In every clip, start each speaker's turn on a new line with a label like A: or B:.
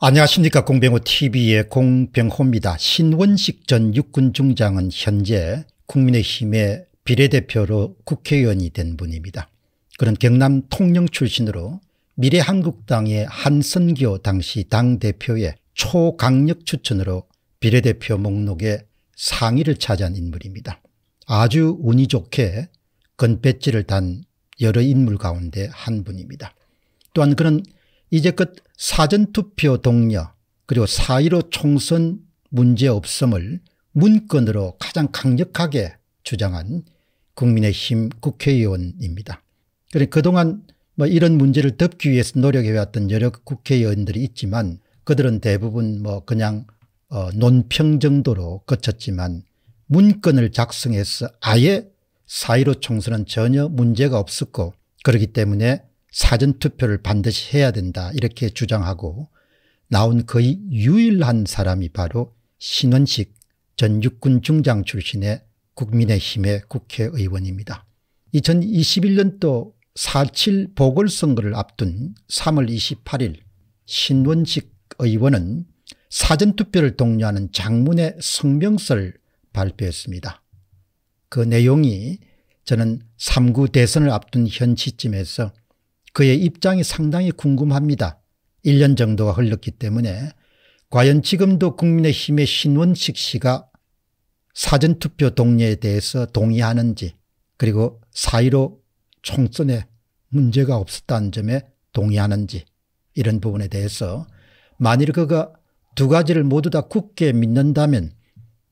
A: 안녕하십니까 공병호TV의 공병호입니다. 신원식 전 육군 중장은 현재 국민의힘의 비례대표로 국회의원이 된 분입니다. 그런 경남 통영 출신으로 미래한국당의 한선교 당시 당대표의 초강력 추천으로 비례대표 목록에 상위를 차지한 인물입니다. 아주 운이 좋게 건배지를 단 여러 인물 가운데 한 분입니다. 또한 그런 이제껏 사전투표 동력 그리고 4.15 총선 문제 없음을 문건으로 가장 강력하게 주장한 국민의힘 국회의원입니다. 그러니 그동안 뭐 이런 문제를 덮기 위해서 노력해왔던 여러 국회의원들이 있지만 그들은 대부분 뭐 그냥 어 논평 정도로 거쳤지만 문건을 작성해서 아예 4.15 총선은 전혀 문제가 없었고 그렇기 때문에 사전투표를 반드시 해야 된다 이렇게 주장하고 나온 거의 유일한 사람이 바로 신원식 전 육군 중장 출신의 국민의힘의 국회의원입니다. 2021년도 4.7 보궐선거를 앞둔 3월 28일 신원식 의원은 사전투표를 독려하는 장문의 성명서를 발표했습니다. 그 내용이 저는 3구 대선을 앞둔 현 시점에서 그의 입장이 상당히 궁금합니다. 1년 정도가 흘렀기 때문에 과연 지금도 국민의힘의 신원식 씨가 사전투표 동의에 대해서 동의하는지 그리고 사1로 총선에 문제가 없었다는 점에 동의하는지 이런 부분에 대해서 만일 그가 두 가지를 모두 다 굳게 믿는다면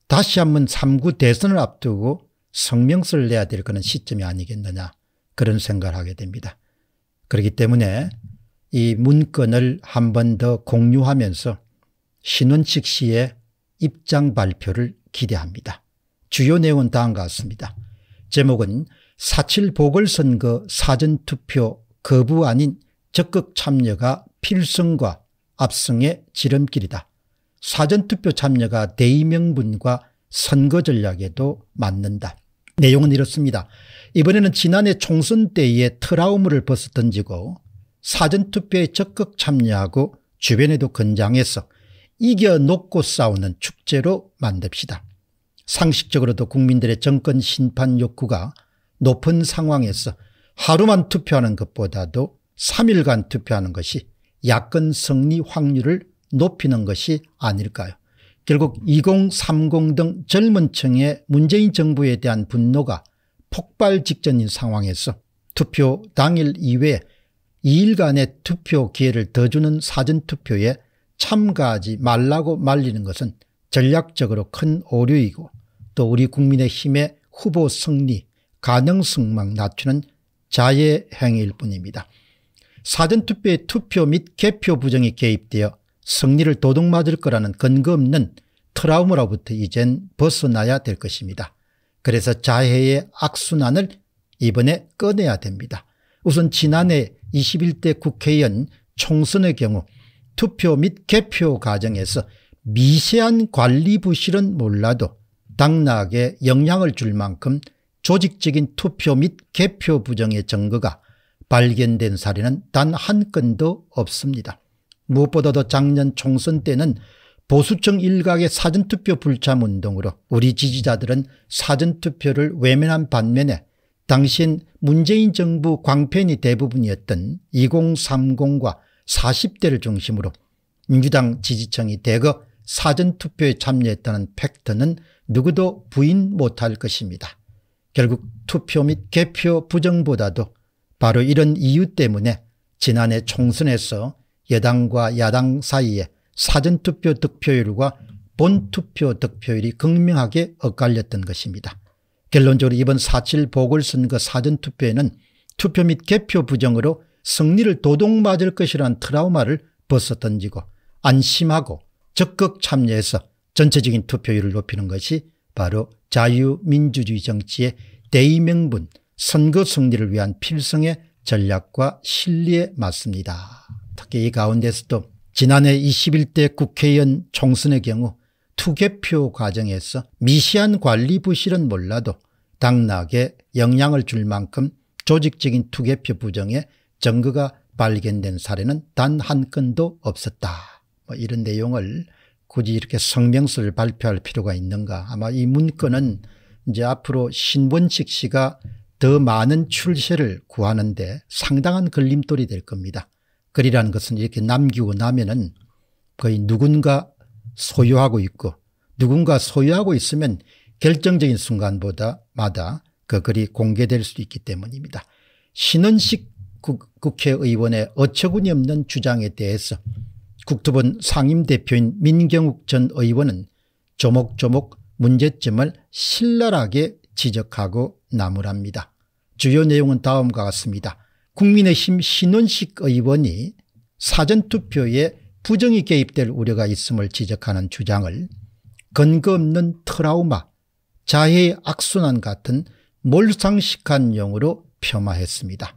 A: 다시 한번 3구 대선을 앞두고 성명서를 내야 될 그런 시점이 아니겠느냐 그런 생각을 하게 됩니다. 그렇기 때문에 이 문건을 한 번 더 공유하면서 신원측시의 입장 발표를 기대합니다. 주요 내용은 다음과 같습니다. 제목은 사칠 보궐선거 사전투표 거부 아닌 적극 참여가 필승과 압승의 지름길이다. 사전투표 참여가 대의명분과 선거 전략에도 맞는다. 내용은 이렇습니다. 이번에는 지난해 총선 때의 트라우마를 벗어던지고 사전투표에 적극 참여하고 주변에도 권장해서 이겨놓고 싸우는 축제로 만듭시다. 상식적으로도 국민들의 정권 심판 욕구가 높은 상황에서 하루만 투표하는 것보다도 3일간 투표하는 것이 야권 승리 확률을 높이는 것이 아닐까요. 결국 2030 등 젊은 층의 문재인 정부에 대한 분노가 폭발 직전인 상황에서 투표 당일 이외 2일간의 투표 기회를 더 주는 사전투표에 참가하지 말라고 말리는 것은 전략적으로 큰 오류이고 또 우리 국민의힘의 후보 승리 가능성만 낮추는 자의 행위일 뿐입니다. 사전투표에 투표 및 개표 부정이 개입되어 승리를 도둑맞을 거라는 근거 없는 트라우마로부터 이젠 벗어나야 될 것입니다. 그래서 자해의 악순환을 이번에 꺼내야 됩니다. 우선 지난해 21대 국회의원 총선의 경우 투표 및 개표 과정에서 미세한 관리 부실은 몰라도 당락에 영향을 줄 만큼 조직적인 투표 및 개표 부정의 증거가 발견된 사례는 단 한 건도 없습니다. 무엇보다도 작년 총선 때는 보수층 일각의 사전투표 불참 운동으로 우리 지지자들은 사전투표를 외면한 반면에 당시엔 문재인 정부 광팬이 대부분이었던 2030과 40대를 중심으로 민주당 지지층이 대거 사전투표에 참여했다는 팩트는 누구도 부인 못할 것입니다. 결국 투표 및 개표 부정보다도 바로 이런 이유 때문에 지난해 총선에서 여당과 야당 사이에 사전투표 득표율과 본투표 득표율이 극명하게 엇갈렸던 것입니다. 결론적으로 이번 4.7 보궐선거 사전투표에는 투표 및 개표 부정으로 승리를 도둑맞을 것이라는 트라우마를 벗어던지고 안심하고 적극 참여해서 전체적인 투표율을 높이는 것이 바로 자유민주주의 정치의 대의명분 선거 승리를 위한 필성의 전략과 실리에 맞습니다. 특히 이 가운데서도 지난해 21대 국회의원 총선의 경우 투개표 과정에서 미시한 관리 부실은 몰라도 당락에 영향을 줄 만큼 조직적인 투개표 부정에 증거가 발견된 사례는 단 한 건도 없었다. 뭐 이런 내용을 굳이 이렇게 성명서를 발표할 필요가 있는가 아마 이 문건은 이제 앞으로 신원식 씨가 더 많은 출세를 구하는데 상당한 걸림돌이 될 겁니다. 글이라는 것은 이렇게 남기고 나면은 거의 누군가 소유하고 있고 누군가 소유하고 있으면 결정적인 순간보다 마다 그 글이 공개될 수 있기 때문입니다. 신은식 국회의원의 어처구니 없는 주장에 대해서 국토본 상임대표인 민경욱 전 의원은 조목조목 문제점을 신랄하게 지적하고 나무랍니다. 주요 내용은 다음과 같습니다. 국민의힘 신원식 의원이 사전투표에 부정이 개입될 우려가 있음을 지적하는 주장을 근거 없는 트라우마 자해의 악순환 같은 몰상식한 용어로 폄하했습니다.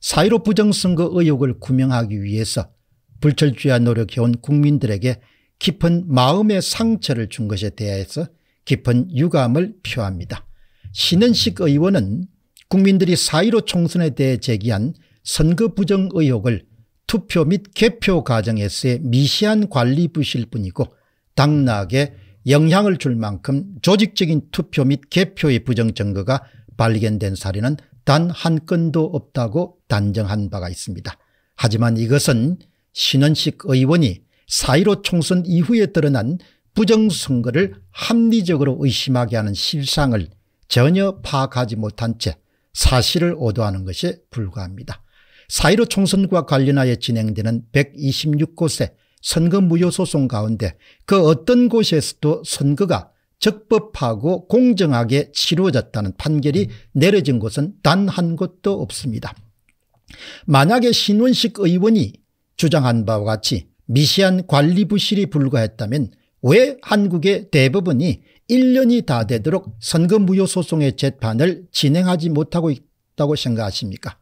A: 사이로 부정선거 의혹을 구명하기 위해서 불철주야 노력해온 국민들에게 깊은 마음의 상처를 준 것에 대해서 깊은 유감을 표합니다. 신은식 의원은 국민들이 4.15 총선에 대해 제기한 선거 부정 의혹을 투표 및 개표 과정에서의 미시한 관리 부실 뿐이고 당락에 영향을 줄 만큼 조직적인 투표 및 개표의 부정 증거가 발견된 사례는 단 한 건도 없다고 단정한 바가 있습니다. 하지만 이것은 신원식 의원이 4.15 총선 이후에 드러난 부정선거를 합리적으로 의심하게 하는 실상을 전혀 파악하지 못한 채 사실을 오도하는 것에 불과합니다. 4.15 총선과 관련하여 진행되는 126곳의 선거 무효 소송 가운데 그 어떤 곳에서도 선거가 적법하고 공정하게 치루어졌다는 판결이 음. 내려진 곳은 단 한 곳도 없습니다. 만약에 신원식 의원이 주장한 바와 같이 미시한 관리 부실이 불과했다면 왜 한국의 대부분이 1년이 다 되도록 선거무효 소송의 재판을 진행하지 못하고 있다고 생각하십니까?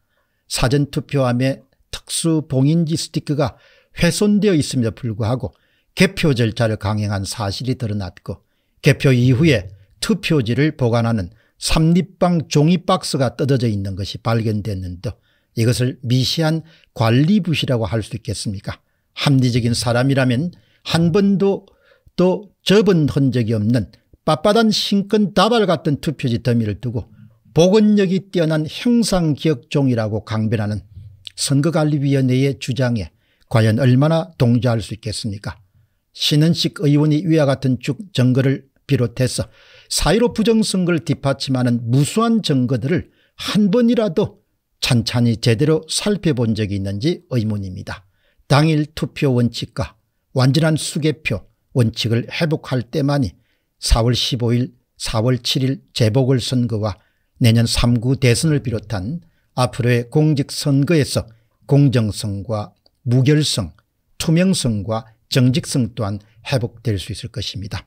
A: 사전투표함에 특수 봉인지 스티커가 훼손되어 있음에도 불구하고 개표 절차를 강행한 사실이 드러났고 개표 이후에 투표지를 보관하는 삼립방 종이박스가 뜯어져 있는 것이 발견됐는데 이것을 미시한 관리부시라고 할 수 있겠습니까? 합리적인 사람이라면 한 번도 또 접은 흔적이 없는 빳빳한 신근 다발 같은 투표지 더미를 두고 보건력이 뛰어난 형상기억종이라고 강변하는 선거관리위원회의 주장에 과연 얼마나 동조할 수 있겠습니까 신은식 의원이 위와 같은 쭉 증거를 비롯해서 사1로 부정선거를 뒷받침하는 무수한 증거들을 한 번이라도 찬찬히 제대로 살펴본 적이 있는지 의문입니다. 당일 투표 원칙과 완전한 수개표 원칙을 회복할 때만이 4월 15일 4월 7일 재보궐선거와 내년 3구 대선을 비롯한 앞으로의 공직선거에서 공정성과 무결성, 투명성과 정직성 또한 회복될 수 있을 것입니다.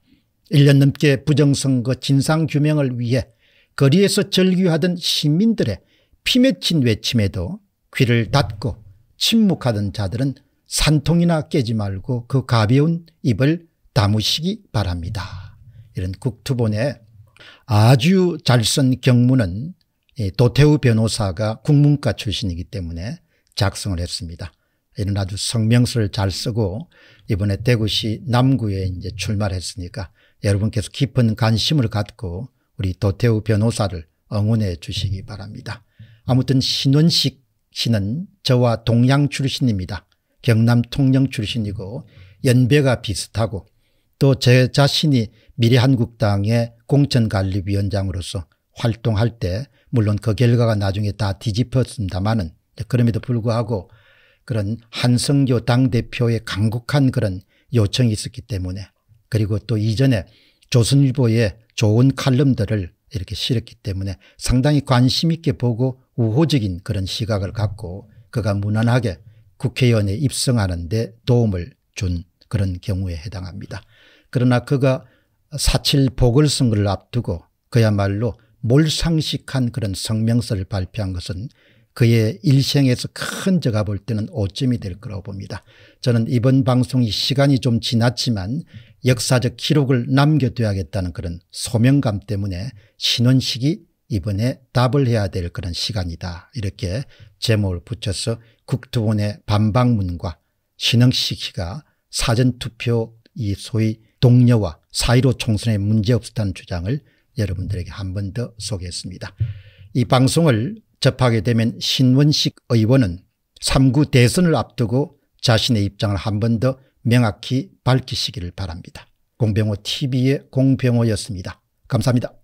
A: 1년 넘게 부정선거 진상규명을 위해 거리에서 절규하던 시민들의 피맺힌 외침에도 귀를 닫고 침묵하던 자들은 산통이나 깨지 말고 그 가벼운 입을 담으시기 바랍니다. 이런 국투본에 아주 잘 쓴 경문은 예, 도태우 변호사가 국문과 출신이기 때문에 작성을 했습니다. 이런 아주 성명서를 잘 쓰고 이번에 대구시 남구에 이제 출마를 했으니까 여러분께서 깊은 관심을 갖고 우리 도태우 변호사를 응원해 주시기 바랍니다. 아무튼 신원식 씨는 저와 동양 출신입니다. 경남 통영 출신이고 연배가 비슷하고 또제 자신이 미래한국당의 공천관리위원장으로서 활동할 때 물론 그 결과가 나중에 다 뒤집혔습니다마는 그럼에도 불구하고 그런 한성교 당대표의 강국한 그런 요청이 있었기 때문에 그리고 또 이전에 조선일보의 좋은 칼럼들을 이렇게 실었기 때문에 상당히 관심 있게 보고 우호적인 그런 시각을 갖고 그가 무난하게 국회의원에 입성하는 데 도움을 준 그런 경우에 해당합니다. 그러나 그가 사칠 보궐선거를 앞두고 그야말로 몰상식한 그런 성명서를 발표한 것은 그의 일생에서 큰 제가 볼 때는 오점이 될 거라고 봅니다. 저는 이번 방송이 시간이 좀 지났지만 역사적 기록을 남겨둬야겠다는 그런 소명감 때문에 신원식이 이번에 답을 해야 될 그런 시간이다 이렇게 제목을 붙여서 국토원의 반박문과 신흥식 씨가 사전투표 이 소위 동료와 사이로 총선에 문제없었다는 주장을 여러분들에게 한 번 더 소개했습니다. 이 방송을 접하게 되면 신원식 의원은 3구 대선을 앞두고 자신의 입장을 한 번 더 명확히 밝히시기를 바랍니다. 공병호 tv의 공병호였습니다. 감사합니다.